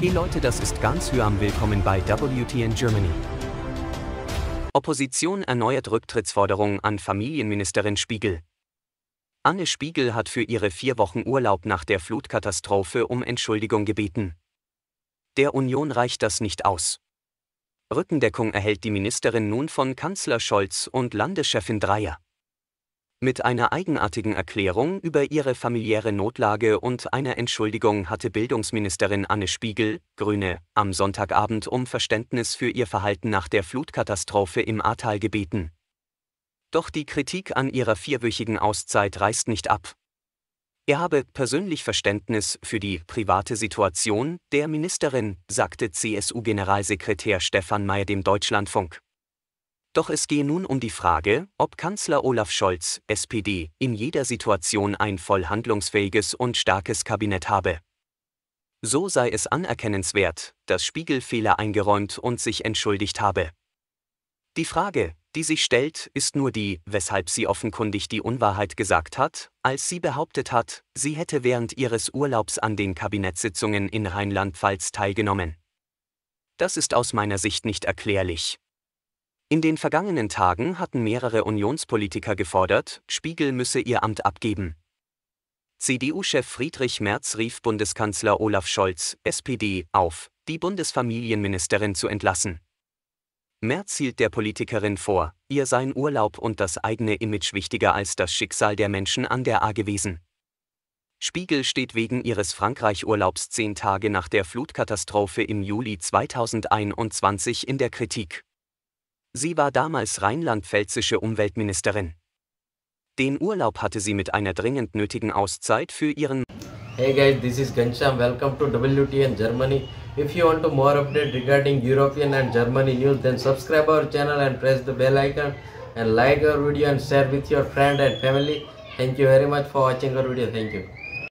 Hey Leute, das ist ganz Hyam. Willkommen bei WTN Germany. Opposition erneuert Rücktrittsforderung an Familienministerin Spiegel. Anne Spiegel hat für ihre vier Wochen Urlaub nach der Flutkatastrophe um Entschuldigung gebeten. Der Union reicht das nicht aus. Rückendeckung erhält die Ministerin nun von Kanzler Scholz und Landeschefin Dreier. Mit einer eigenartigen Erklärung über ihre familiäre Notlage und einer Entschuldigung hatte Bildungsministerin Anne Spiegel, Grüne, am Sonntagabend um Verständnis für ihr Verhalten nach der Flutkatastrophe im Ahrtal gebeten. Doch die Kritik an ihrer vierwöchigen Auszeit reißt nicht ab. Er habe persönlich Verständnis für die private Situation der Ministerin, sagte CSU-Generalsekretär Stefan Mayer dem Deutschlandfunk. Doch es gehe nun um die Frage, ob Kanzler Olaf Scholz, SPD, in jeder Situation ein voll handlungsfähiges und starkes Kabinett habe. So sei es anerkennenswert, dass Spiegel Fehler eingeräumt und sich entschuldigt habe. Die Frage, die sich stellt, ist nur die, weshalb sie offenkundig die Unwahrheit gesagt hat, als sie behauptet hat, sie hätte während ihres Urlaubs an den Kabinettssitzungen in Rheinland-Pfalz teilgenommen. Das ist aus meiner Sicht nicht erklärlich. In den vergangenen Tagen hatten mehrere Unionspolitiker gefordert, Spiegel müsse ihr Amt abgeben. CDU-Chef Friedrich Merz rief Bundeskanzler Olaf Scholz, SPD, auf, die Bundesfamilienministerin zu entlassen. Merz hielt der Politikerin vor, ihr seien Urlaub und das eigene Image wichtiger als das Schicksal der Menschen an der A gewesen. Spiegel steht wegen ihres Frankreich-Urlaubs zehn Tage nach der Flutkatastrophe im Juli 2021 in der Kritik. Sie war damals rheinland-pfälzische Umweltministerin. Den Urlaub hatte sie mit einer dringend nötigen Auszeit für ihren Hey guys, this is Gansham. Welcome to WTN Germany. If you want to more update regarding European and Germany news, then subscribe our channel and press the bell icon and like our video and share with your friend and family. Thank you very much for watching our video. Thank you.